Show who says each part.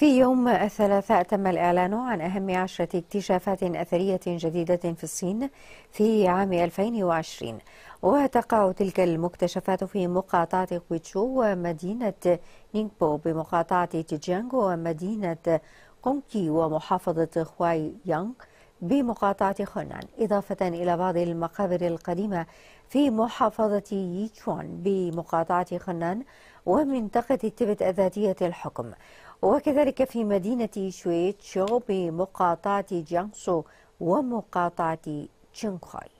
Speaker 1: في يوم الثلاثاء تم الإعلان عن أهم عشرة اكتشافات أثرية جديدة في الصين في عام 2020 وتقع تلك المكتشفات في مقاطعة كويتشو ومدينة نينبو بمقاطعة تيجيانغ ومدينة قونكي ومحافظة خواي يانغ بمقاطعة خونان إضافة إلى بعض المقابر القديمة في محافظة ييكوان بمقاطعة خنان ومنطقة تبت الذاتية الحكم وكذلك في مدينة شويتشو بمقاطعة جانسو ومقاطعة تشينغخاي